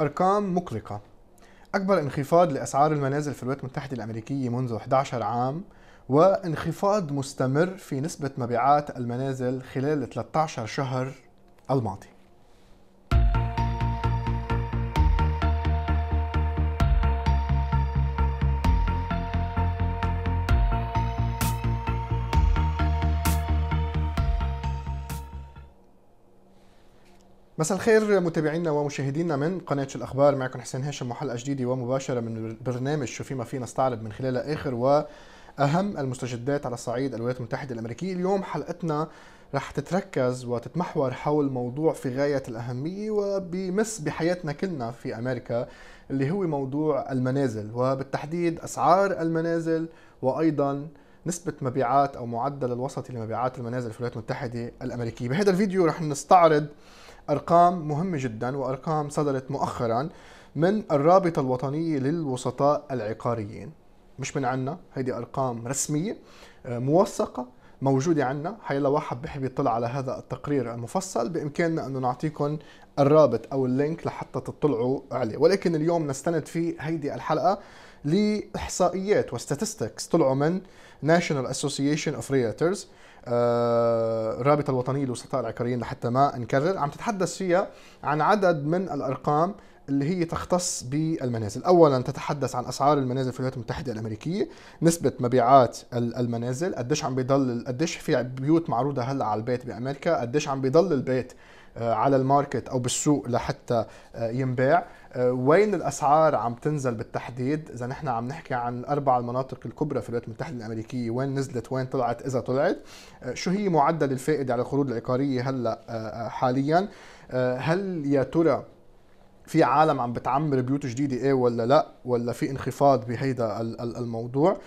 أرقام مقلقة أكبر انخفاض لأسعار المنازل في الولايات المتحدة الأمريكية منذ 11 عام وانخفاض مستمر في نسبة مبيعات المنازل خلال 13 شهر الماضي مساء الخير متابعينا ومشاهدينا من قناة الأخبار معكم حسين هاشم وحلقة جديدة ومباشرة من برنامج شو فيما فينا نستعرض من خلال آخر وأهم المستجدات على صعيد الولايات المتحدة الأمريكية اليوم حلقتنا رح تتركز وتتمحور حول موضوع في غاية الأهمية وبمس بحياتنا كلنا في أمريكا اللي هو موضوع المنازل وبالتحديد أسعار المنازل وأيضاً نسبة مبيعات أو معدل الوسطي لمبيعات المنازل في الولايات المتحدة الأمريكية بهذا الفيديو رح نستعرض أرقام مهمة جدا وأرقام صدرت مؤخرا من الرابطة الوطنية للوسطاء العقاريين مش من عنا هيدي أرقام رسمية آه، موثقة موجودة عنا حيلا واحد بحب يطلع على هذا التقرير المفصل بإمكاننا أنه نعطيكم الرابط أو اللينك لحتى تطلعوا عليه ولكن اليوم نستند في هيدي الحلقة لإحصائيات وستاتستكس طلعوا من National Association of Realtors آه، الرابطه الوطنيه للوسطاء العقاريين لحتى ما نكرر عم تتحدث فيها عن عدد من الارقام اللي هي تختص بالمنازل اولا تتحدث عن اسعار المنازل في الولايات المتحده الامريكيه نسبه مبيعات المنازل قديش عم بيضل قديش في بيوت معروضه هلا على البيت بامريكا قديش عم بيضل البيت آه، على الماركت او بالسوق لحتى آه، ينباع آه، وين الاسعار عم تنزل بالتحديد اذا نحن عم نحكي عن الاربع المناطق الكبرى في الولايات المتحده الامريكيه وين نزلت وين طلعت اذا طلعت آه، شو هي معدل الفائده على القروض العقاريه هلا آه، حاليا هل يا ترى في عالم عم بتعمر بيوت جديده ايه ولا لا ولا في انخفاض بهيدا الموضوع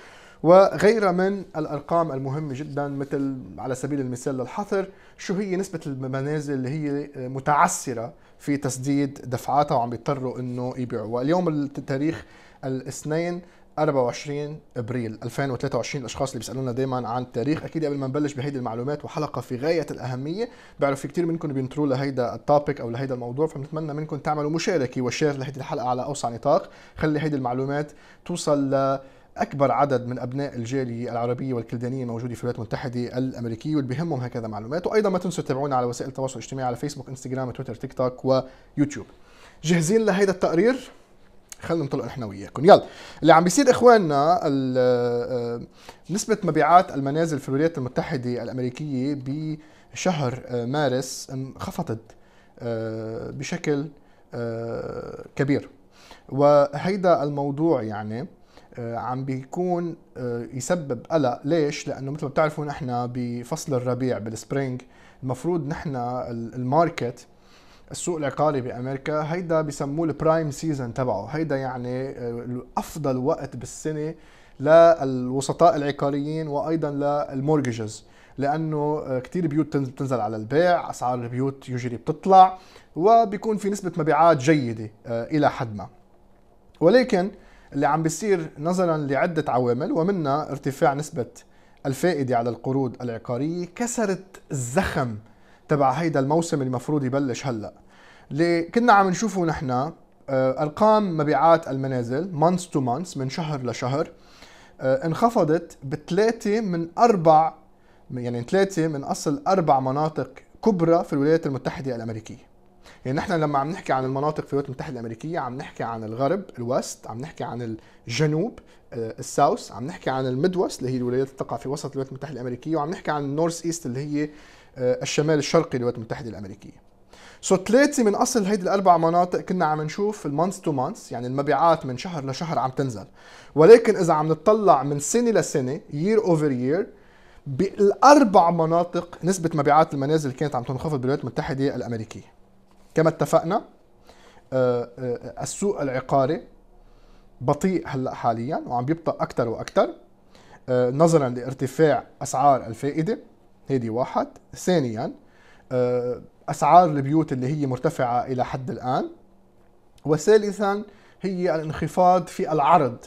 وغيرها من الارقام المهمه جدا مثل على سبيل المثال للحظر شو هي نسبه المنازل اللي هي متعسره في تسديد دفعاتها وعم بيضطروا انه يبيعوها اليوم التاريخ الاثنين 24 ابريل 2023 الاشخاص اللي بيسالونا دائما عن التاريخ اكيد قبل ما نبلش بهيدي المعلومات وحلقه في غايه الاهميه بعرف في كثير منكم بينطروا لهيدا التوبيك او لهيدا الموضوع فبنتمنى منكم تعملوا مشاركه وشير لهيدي الحلقه على اوسع نطاق خلي هيدي المعلومات توصل ل اكبر عدد من ابناء الجاليه العربيه والكلدانيه موجوده في الولايات المتحده الامريكيه واللي بهمهم هكذا معلومات وايضا ما تنسوا تتابعونا على وسائل التواصل الاجتماعي على فيسبوك انستغرام تويتر تيك توك ويوتيوب جاهزين لهيدا التقرير خلينا نطلع احنا وياكم يلا اللي عم بيصير اخواننا آه، نسبه مبيعات المنازل في الولايات المتحده الامريكيه بشهر آه، مارس انخفضت آه، بشكل كبير وهيدا الموضوع يعني آه، عم بيكون آه، يسبب قلق ليش؟ لانه مثل ما بتعرفوا نحن بفصل الربيع بالسبرينج المفروض نحن الماركت السوق العقاري بامريكا هيدا بسموه البرايم سيزون تبعه هيدا يعني آه، افضل وقت بالسنه للوسطاء العقاريين وايضا للمورجيجز لانه كثير بيوت بتنزل على البيع اسعار البيوت يجري بتطلع وبيكون في نسبه مبيعات جيده الى حد ما ولكن اللي عم بيصير نظرا لعدة عوامل ومنها ارتفاع نسبة الفائدة على القروض العقارية كسرت الزخم تبع هيدا الموسم المفروض يبلش هلا اللي كنا عم نشوفه نحن آه، ارقام مبيعات المنازل مانس تو مانس من شهر لشهر آه، انخفضت بثلاثه من اربع يعني ثلاثه من اصل اربع مناطق كبرى في الولايات المتحده الامريكيه يعني احنا لما عم نحكي عن المناطق في الولايات المتحده الامريكيه عم نحكي عن الغرب الوست عم نحكي عن الجنوب آه، الساوث عم نحكي عن الميد وست اللي هي الولايات تقع في وسط الولايات المتحده الامريكيه وعم نحكي عن النورث ايست اللي هي آه، الشمال الشرقي للولايات المتحده الامريكيه سو so, ثلاثه من اصل هيدي الاربع مناطق كنا عم نشوف المانث تو مانث يعني المبيعات من شهر لشهر عم تنزل ولكن اذا عم نطلع من سنه لسنه يير اوفر يير بالاربع مناطق نسبه مبيعات المنازل كانت عم تنخفض بالولايات المتحده الامريكيه كما اتفقنا آه، آه، السوق العقاري بطيء هلا حاليا وعم بيبطأ اكثر واكثر آه، نظرا لارتفاع اسعار الفائده هيدي واحد ثانيا اسعار البيوت اللي هي مرتفعه الى حد الان وثالثا هي الانخفاض في العرض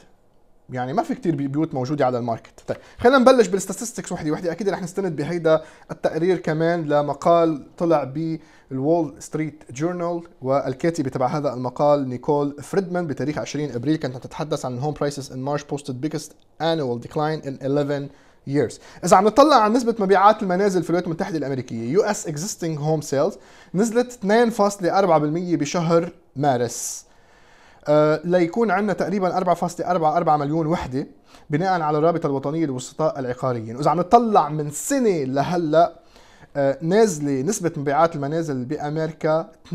يعني ما في كتير بيوت موجوده على الماركت طيب خلينا نبلش بالستاتستكس وحده وحده اكيد رح نستند بهيدا التقرير كمان لمقال طلع بالوول ستريت جورنال والكاتبه تبع هذا المقال نيكول فريدمان بتاريخ 20 ابريل كانت تتحدث عن الهوم برايسز ان مارش بوستد بيجست انوال ديكلاين ان 11 years اذا عم نطلع على نسبه مبيعات المنازل في الولايات المتحده الامريكيه يو اس existing هوم سيلز نزلت 2.4% بشهر مارس آه، ليكون عندنا تقريبا 4.44 مليون وحده بناء على الرابطه الوطنيه للوسطاء العقاريين، واذا عم نطلع من سنه لهلا آه، نازله نسبه مبيعات المنازل بامريكا 22%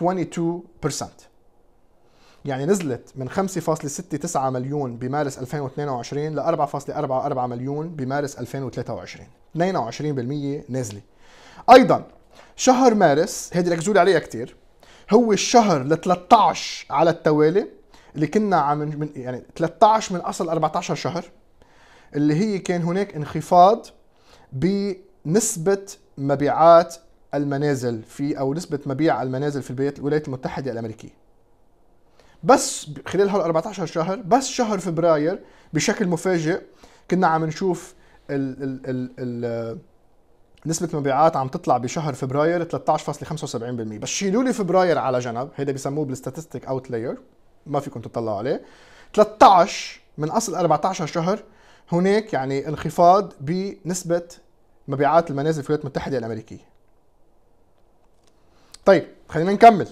22% يعني نزلت من 5.69 مليون بمارس 2022 ل 4.44 مليون بمارس 2023 22% نازله ايضا شهر مارس هيدي ركزوا لي عليها كثير هو الشهر ل 13 على التوالي اللي كنا عم يعني 13 من اصل 14 شهر اللي هي كان هناك انخفاض بنسبه مبيعات المنازل في او نسبه مبيع المنازل في الولايات المتحده الامريكيه بس خلال هال 14 شهر بس شهر فبراير بشكل مفاجئ كنا عم نشوف ال ال ال ال نسبة المبيعات عم تطلع بشهر فبراير 13.75% بس شيلوا لي فبراير على جنب، هيدا بسموه بالستاتستيك اوت لاير ما فيكم تطلعوا عليه 13 من اصل 14 شهر هناك يعني انخفاض بنسبة مبيعات المنازل في الولايات المتحدة الأمريكية طيب خلينا نكمل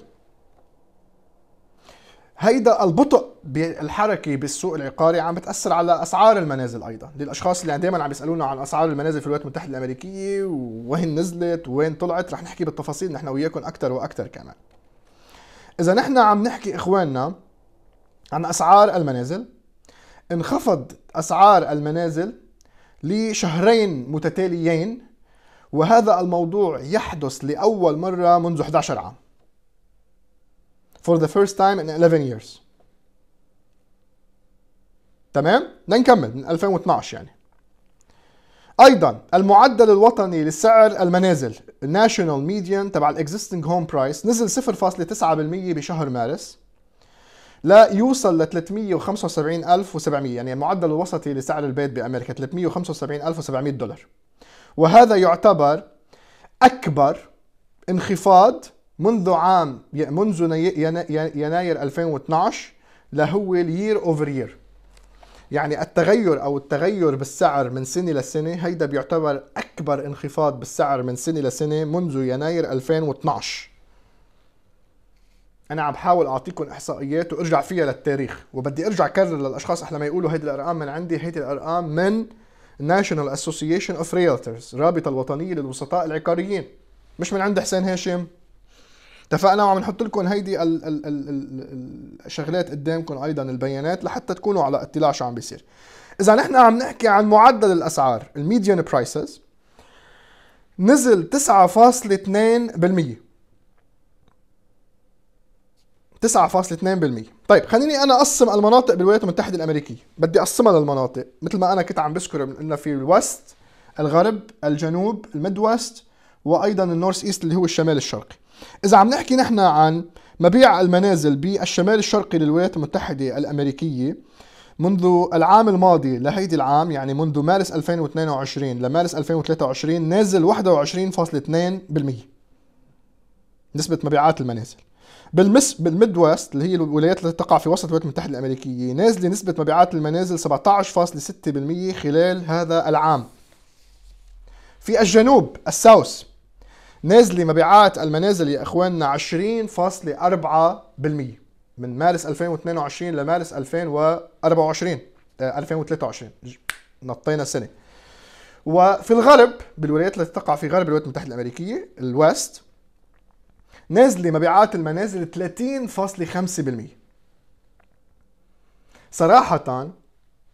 هيدا البطء بالحركه بالسوق العقاري عم بتاثر على اسعار المنازل ايضا للاشخاص اللي دائما عم يسالونا عن اسعار المنازل في الولايات المتحده الامريكيه وين نزلت وين طلعت رح نحكي بالتفاصيل نحن وياكم اكثر واكثر كمان اذا نحن عم نحكي اخواننا عن اسعار المنازل انخفض اسعار المنازل لشهرين متتاليين وهذا الموضوع يحدث لاول مره منذ 11 عام for the first time in 11 years تمام ده نكمل من 2012 يعني ايضا المعدل الوطني لسعر المنازل الناشونال ميديان تبع الاكزيستنج هوم برايس نزل 0.9% بشهر مارس لا يوصل ل 375700 يعني المعدل الوسطي لسعر البيت بامريكا 375700 دولار وهذا يعتبر اكبر انخفاض منذ عام منذ يناير 2012 لهو الير اوفر يير يعني التغير او التغير بالسعر من سنه لسنه هيدا بيعتبر اكبر انخفاض بالسعر من سنه لسنه منذ يناير 2012 انا عم بحاول اعطيكم احصائيات وارجع فيها للتاريخ وبدي ارجع كرر للاشخاص احلى ما يقولوا هيدي الارقام من عندي هيدي الارقام من National Association of Realtors الرابطه الوطنيه للوسطاء العقاريين مش من عند حسين هاشم اتفقنا وعم نحط لكم هيدي ال ال ال الشغلات قدامكم ايضا البيانات لحتى تكونوا على اطلاع شو عم بيصير اذا نحن عم نحكي عن معدل الاسعار الميديان برايسز نزل 9.2% 9.2% طيب خليني انا اقسم المناطق بالولايات المتحده الامريكيه بدي اقسمها للمناطق مثل ما انا كنت عم بذكر انه في الوست الغرب الجنوب الميد ويست وايضا النورث ايست اللي هو الشمال الشرقي إذا عم نحكي نحن عن مبيع المنازل بالشمال الشرقي للولايات المتحدة الأمريكية منذ العام الماضي لهيدي العام يعني منذ مارس 2022 لمارس 2023 نازل 21.2% نسبة مبيعات المنازل بالمس بالميد ويست اللي هي الولايات التي تقع في وسط الولايات المتحدة الأمريكية نازلة نسبة مبيعات المنازل 17.6% خلال هذا العام في الجنوب الساوث نازله مبيعات المنازل يا اخواننا 20.4% من مارس 2022 لمارس 2024 2023 آه، نطينا سنه وفي الغرب بالولايات التي تقع في غرب الولايات المتحده الامريكيه الويست نازله مبيعات المنازل 30.5% صراحه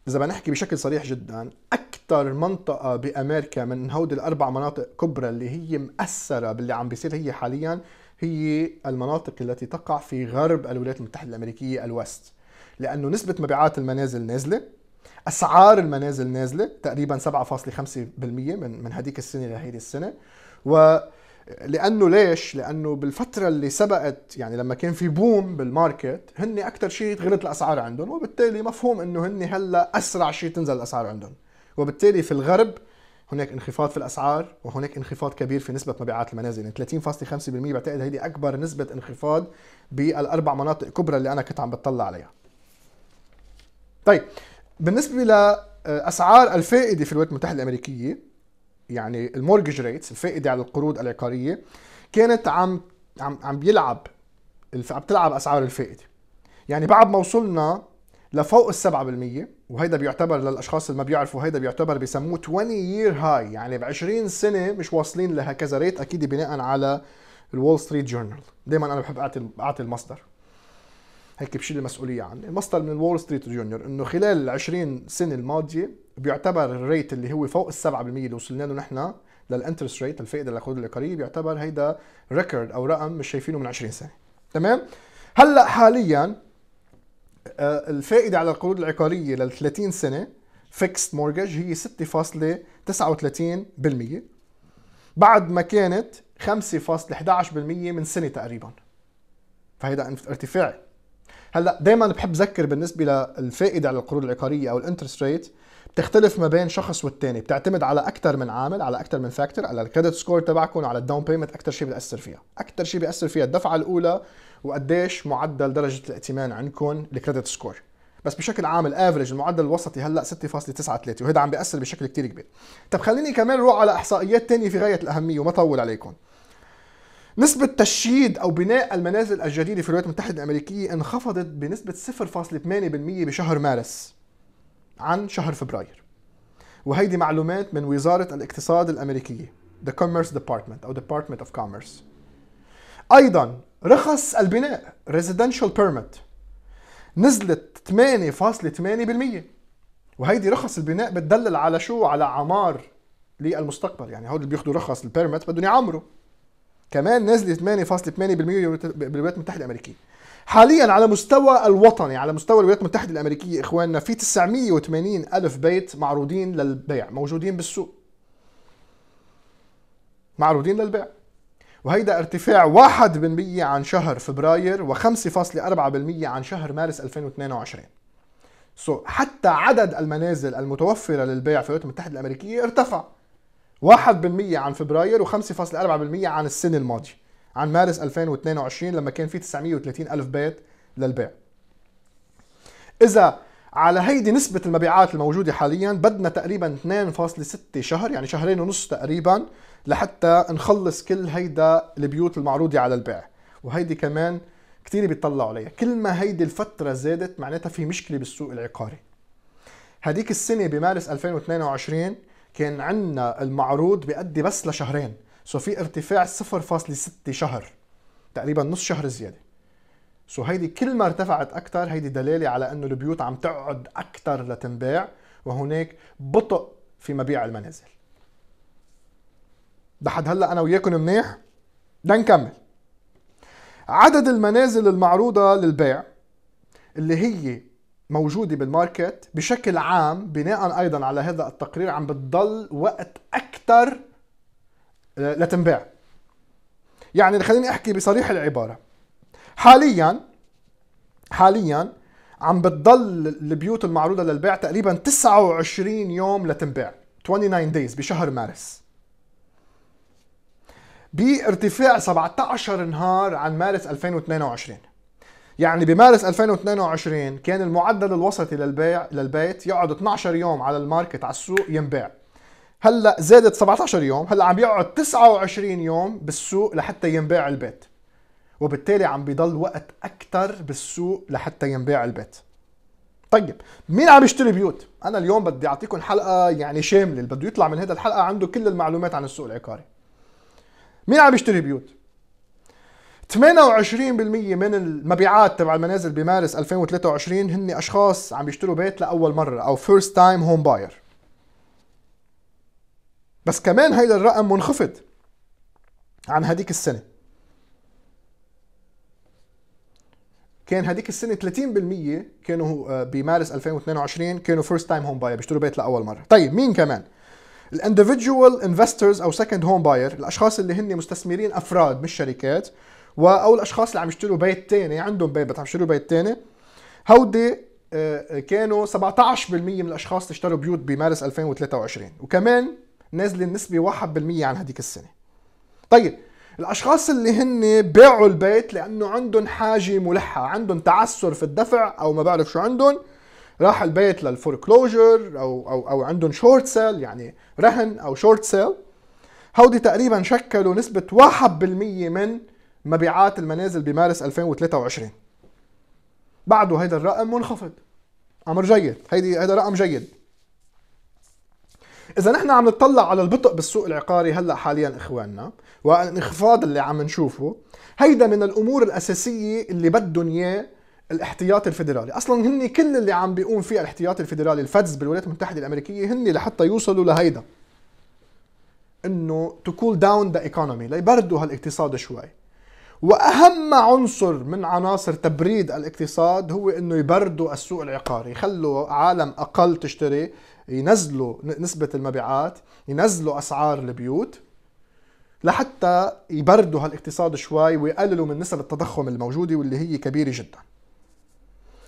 اذا بنحكي بشكل صريح جدا اكثر منطقة بأمريكا من هودي الأربع مناطق كبرى اللي هي مأثرة باللي عم بيصير هي حاليا هي المناطق التي تقع في غرب الولايات المتحدة الأمريكية الوست لأنه نسبة مبيعات المنازل نازلة أسعار المنازل نازلة تقريبا 7.5% من من هديك السنة لهيدي السنة و لانه ليش؟ لانه بالفتره اللي سبقت يعني لما كان في بوم بالماركت هن اكثر شيء غلت الاسعار عندهم وبالتالي مفهوم انه هن هلا اسرع شيء تنزل الاسعار عندهم. وبالتالي في الغرب هناك انخفاض في الاسعار وهناك انخفاض كبير في نسبه مبيعات المنازل يعني 30.5% بعتقد هيدي اكبر نسبه انخفاض بالاربع مناطق كبرى اللي انا كنت عم بتطلع عليها طيب بالنسبه لاسعار آه، الفائده في الولايات المتحده الامريكيه يعني المورجج ريتس الفائده على القروض العقاريه كانت عم عم عم بيلعب عم تلعب اسعار الفائده يعني بعد ما وصلنا لفوق ال 7% وهيدا بيعتبر للاشخاص اللي ما بيعرفوا هيدا بيعتبر بسموه 20 يير هاي يعني ب 20 سنه مش واصلين لهكذا ريت اكيد بناء على الول ستريت جورنال دائما انا بحب اعطي اعطي المصدر هيك بشيل المسؤوليه عني المصدر من الول ستريت جورنال انه خلال ال 20 سنه الماضيه بيعتبر الريت اللي هو فوق ال 7% اللي وصلنا له نحن للانترست ريت الفائده للقروض العقاريه بيعتبر هيدا ريكورد او رقم مش شايفينه من 20 سنه تمام هلا حاليا آه، الفائده على القروض العقاريه لل 30 سنه فيكست مورجج هي 6.39% بعد ما كانت 5.11% من سنه تقريبا فهيدا ارتفاع هلا دائما بحب اذكر بالنسبه للفائده على القروض العقاريه او الانترست ريت بتختلف ما بين شخص والثاني بتعتمد على اكثر من عامل على اكثر من فاكتور على الكريدت سكور تبعكم على الداون بيمنت اكثر شيء بياثر فيها اكثر شيء بياثر فيها الدفعه الاولى وقديش معدل درجه الائتمان عندكم الكريدت سكور بس بشكل عام الافرج المعدل الوسطي هلا 6.93 وهذا عم بياثر بشكل كثير كبير طب خليني كمان روح على احصائيات ثانيه في غايه الاهميه وما طول عليكم نسبة تشييد أو بناء المنازل الجديدة في الولايات المتحدة الأمريكية انخفضت بنسبة 0.8% بشهر مارس عن شهر فبراير وهيدي معلومات من وزارة الاقتصاد الأمريكية The Commerce Department أو Department of Commerce ايضا رخص البناء residential permit نزلت 8.8% وهيدي رخص البناء بتدلل على شو على عمار للمستقبل يعني هول اللي بياخذوا رخص البيرمت بدهم يعمروا كمان نزلت 8.8% بالولايات المتحده الامريكيه حاليا على مستوى الوطني على مستوى الولايات المتحده الامريكيه اخواننا في 980 الف بيت معروضين للبيع موجودين بالسوق معروضين للبيع وهيدا ارتفاع 1% عن شهر فبراير و5.4% عن شهر مارس 2022 سو so, حتى عدد المنازل المتوفرة للبيع في الولايات المتحدة الأمريكية ارتفع 1% عن فبراير و5.4% عن السنة الماضية عن مارس 2022 لما كان في 930 ألف بيت للبيع إذا على هيدي نسبة المبيعات الموجودة حاليا بدنا تقريبا 2.6 شهر يعني شهرين ونص تقريبا لحتى نخلص كل هيدا البيوت المعروضة على البيع وهيدي كمان كثير بيطلعوا عليها كل ما هيدي الفترة زادت معناتها في مشكلة بالسوق العقاري هديك السنة بمارس 2022 كان عندنا المعروض بيأدي بس لشهرين سو في ارتفاع 0.6 شهر تقريبا نص شهر زيادة سو هيدي كل ما ارتفعت أكثر هيدي دلالة على أنه البيوت عم تقعد أكثر لتنباع وهناك بطء في مبيع المنازل ده هلا انا وياكم منيح ده نكمل عدد المنازل المعروضة للبيع اللي هي موجودة بالماركت بشكل عام بناء أيضا على هذا التقرير عم بتضل وقت أكثر آه، لتنباع يعني خليني أحكي بصريح العبارة حاليا حاليا عم بتضل البيوت المعروضة للبيع تقريبا 29 يوم لتنباع 29 days بشهر مارس بارتفاع 17 نهار عن مارس 2022 يعني بمارس 2022 كان المعدل الوسطي للبيع للبيت يقعد 12 يوم على الماركت على السوق ينباع هلا زادت 17 يوم هلا عم يقعد 29 يوم بالسوق لحتى ينباع البيت وبالتالي عم بيضل وقت اكثر بالسوق لحتى ينباع البيت طيب مين عم يشتري بيوت انا اليوم بدي اعطيكم حلقه يعني شامله اللي بده يطلع من هذا الحلقه عنده كل المعلومات عن السوق العقاري مين عم يشتري بيوت 28% من المبيعات تبع المنازل بمارس 2023 هن اشخاص عم يشتروا بيت لاول مره او فيرست تايم هوم باير بس كمان هيدا الرقم منخفض عن هديك السنه كان هديك السنه 30% كانوا آه، بمارس 2022 كانوا فيرست تايم هوم باير بيشتروا بيت لاول مره طيب مين كمان الاندفجوال انفسترز او سكند هوم باير الاشخاص اللي هن مستثمرين افراد مش شركات او الاشخاص اللي عم يشتروا بيت ثاني عندهم بيت بس عم يشتروا بيت ثاني هودي آه، آه، كانوا 17% من الاشخاص اللي اشتروا بيوت بمارس 2023 وكمان نازله النسبه 1% عن هذيك السنه طيب الاشخاص اللي هن باعوا البيت لانه عندهم حاجه ملحه عندهم تعسر في الدفع او ما بعرف شو عندهم راح البيت للفوركلوجر او او او عندهم شورت سيل يعني رهن او شورت سيل هودي تقريبا شكلوا نسبة 1% من مبيعات المنازل بمارس 2023 بعده هيدا الرقم منخفض امر جيد هيدي هيدا رقم جيد اذا نحن عم نطلع على البطء بالسوق العقاري هلا حاليا اخواننا والانخفاض اللي عم نشوفه هيدا من الامور الاساسيه اللي بدهم اياه الاحتياطي الفدرالي اصلا هن كل اللي عم بيقوم فيه الاحتياطي الفدرالي الفدز بالولايات المتحده الامريكيه هن لحتى يوصلوا لهيدا انه تو كول داون ذا ايكونومي ليبردوا هالاقتصاد شوي واهم عنصر من عناصر تبريد الاقتصاد هو انه يبردوا السوق العقاري يخلوا عالم اقل تشتري ينزلوا نسبه المبيعات ينزلوا اسعار البيوت لحتى يبردوا هالاقتصاد شوي ويقللوا من نسب التضخم الموجوده واللي هي كبيره جداً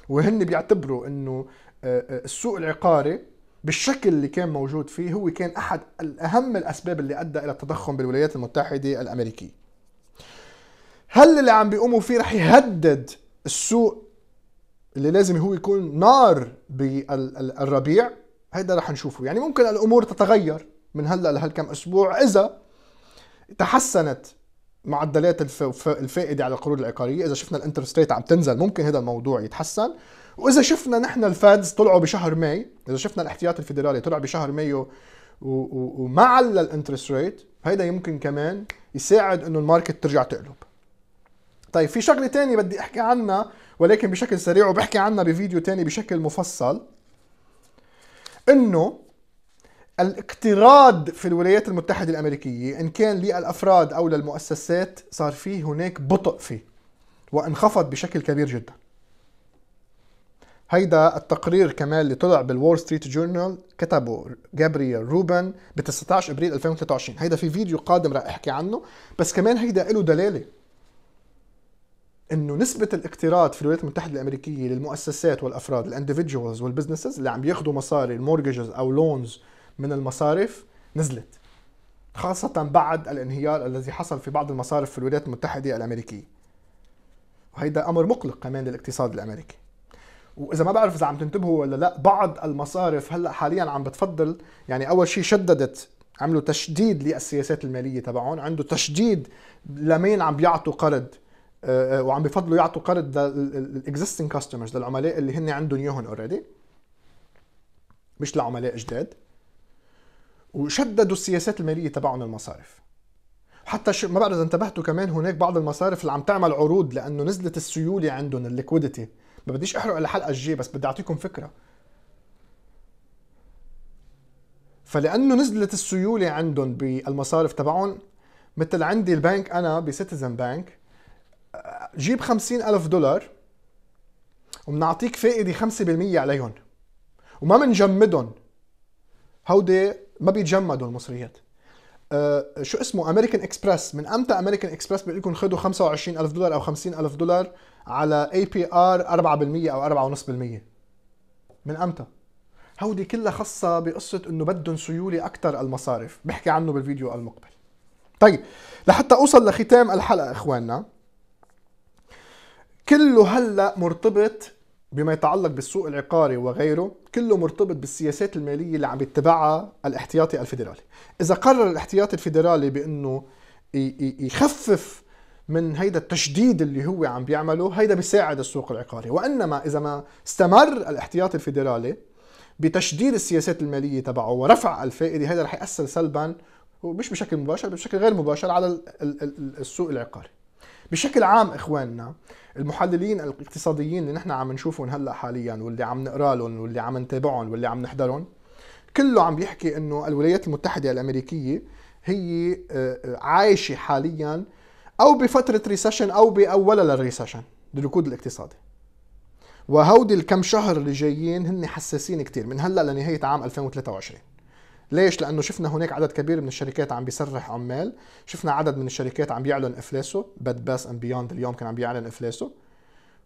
وهن بيعتبروا انه آه، آه، السوق العقاري بالشكل اللي كان موجود فيه هو كان احد اهم الاسباب اللي ادى الى التضخم بالولايات المتحده الامريكيه هل اللي عم بيقوموا فيه رح يهدد السوق اللي لازم هو يكون نار بالربيع هيدا رح نشوفه يعني ممكن الامور تتغير من هلا لهالكم اسبوع اذا تحسنت معدلات الفائده على القروض العقاريه اذا شفنا الانترست ريت عم تنزل ممكن هذا الموضوع يتحسن واذا شفنا نحن الفادز طلعوا بشهر ماي اذا شفنا الاحتياطي الفيدرالي طلع بشهر مايو وما على الانترست ريت هيدا يمكن كمان يساعد انه الماركت ترجع تقلب طيب في شغله تانية بدي احكي عنها ولكن بشكل سريع وبحكي عنها بفيديو تاني بشكل مفصل انه الاقتراض في الولايات المتحدة الأمريكية إن كان للأفراد أو للمؤسسات صار فيه هناك بطء فيه وانخفض بشكل كبير جدا هيدا التقرير كمان اللي طلع بالوول ستريت جورنال كتبه جابرييل روبن ب 19 ابريل 2023 هيدا في فيديو قادم رح احكي عنه بس كمان هيدا له دلاله انه نسبه الاقتراض في الولايات المتحده الامريكيه للمؤسسات والافراد الاندفجوالز والبزنسز اللي عم ياخذوا مصاري المورججز او لونز من المصارف نزلت خاصة بعد الانهيار الذي حصل في بعض المصارف في الولايات المتحدة الأمريكية وهيدا أمر مقلق كمان للاقتصاد الأمريكي واذا ما بعرف اذا عم تنتبهوا ولا لا بعض المصارف هلا حاليا عم بتفضل يعني اول شيء شددت عملوا تشديد للسياسات الماليه تبعهم عنده تشديد لمين عم بيعطوا قرض آه، آه، وعم بفضلوا يعطوا قرض للاكزيستنج كاستمرز للعملاء اللي هن عندهم اياهم اوريدي مش لعملاء جداد وشددوا السياسات الماليه تبعهم المصارف حتى ش... ما بعرف اذا انتبهتوا كمان هناك بعض المصارف اللي عم تعمل عروض لانه نزلت السيوله عندهم الليكويديتي ما بديش احرق الحلقه الجايه بس بدي اعطيكم فكره فلانه نزلت السيوله عندهم بالمصارف تبعهم مثل عندي البنك انا بسيتيزن بنك جيب خمسين ألف دولار وبنعطيك فائدة 5% عليهم وما منجمدهم هودي ما بيتجمدوا المصريات أه شو اسمه امريكان اكسبرس من امتى امريكان اكسبرس بيقول لكم خذوا 25000 دولار او 50000 دولار على اي بي ار 4% او 4.5% من امتى هودي كلها خاصة بقصة انه بدهم سيولة اكثر المصارف بحكي عنه بالفيديو المقبل طيب لحتى اوصل لختام الحلقة اخواننا كله هلا مرتبط بما يتعلق بالسوق العقاري وغيره كله مرتبط بالسياسات المالية اللي عم يتبعها الاحتياطي الفيدرالي إذا قرر الاحتياطي الفيدرالي بأنه يخفف من هيدا التشديد اللي هو عم بيعمله هيدا بيساعد السوق العقاري وإنما إذا ما استمر الاحتياطي الفيدرالي بتشديد السياسات المالية تبعه ورفع الفائدة هيدا رح يأثر سلبا ومش بشكل مباشر بشكل غير مباشر على السوق العقاري بشكل عام اخواننا المحللين الاقتصاديين اللي نحن عم نشوفهم هلا حاليا واللي عم نقرا لهم واللي عم نتابعهم واللي عم نحضرهم كله عم بيحكي انه الولايات المتحده الامريكيه هي آه، آه، عايشه حاليا او بفتره ريسيشن او باولها للريسيشن للركود الاقتصادي وهودي الكم شهر اللي جايين هن حساسين كتير من هلا لنهايه عام 2023 ليش؟ لانه شفنا هناك عدد كبير من الشركات عم بيسرح عمال، شفنا عدد من الشركات عم بيعلن افلاسه، باد باس اند بيوند اليوم كان عم بيعلن افلاسه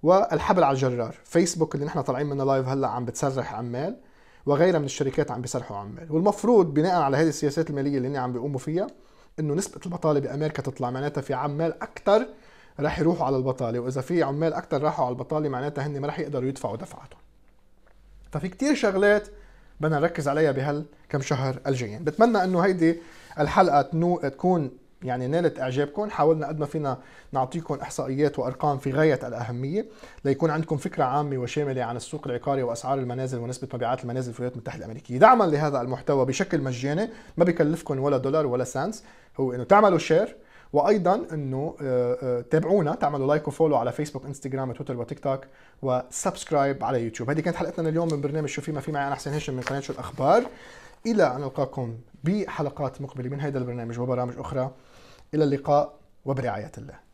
والحبل على الجرار، فيسبوك اللي نحن طالعين منه لايف هلا عم بتسرح عمال وغيرها من الشركات عم بيسرحوا عمال، والمفروض بناء على هذه السياسات الماليه اللي هن عم بيقوموا فيها انه نسبه البطاله بامريكا تطلع معناتها في عمال اكثر رح يروحوا على البطاله، واذا في عمال اكثر راحوا على البطاله معناتها هن ما رح يقدروا يدفعوا دفعاتهم. ففي كتير شغلات بدنا نركز عليها بهالكم شهر الجايين بتمنى انه هيدي الحلقه تنو... تكون يعني نالت اعجابكم حاولنا قد ما فينا نعطيكم احصائيات وارقام في غايه الاهميه ليكون عندكم فكره عامه وشامله عن السوق العقاري واسعار المنازل ونسبه مبيعات المنازل في الولايات المتحده الامريكيه دعما لهذا المحتوى بشكل مجاني ما بكلفكم ولا دولار ولا سنس هو انه تعملوا شير وايضا انه آه، آه، تابعونا تعملوا لايك وفولو على فيسبوك انستغرام تويتر وتيك توك وسبسكرايب على يوتيوب هذه كانت حلقتنا اليوم من برنامج شو في ما في معي انا حسين هشام من قناه شو الاخبار الى ان القاكم بحلقات مقبله من هذا البرنامج وبرامج اخرى الى اللقاء وبرعايه الله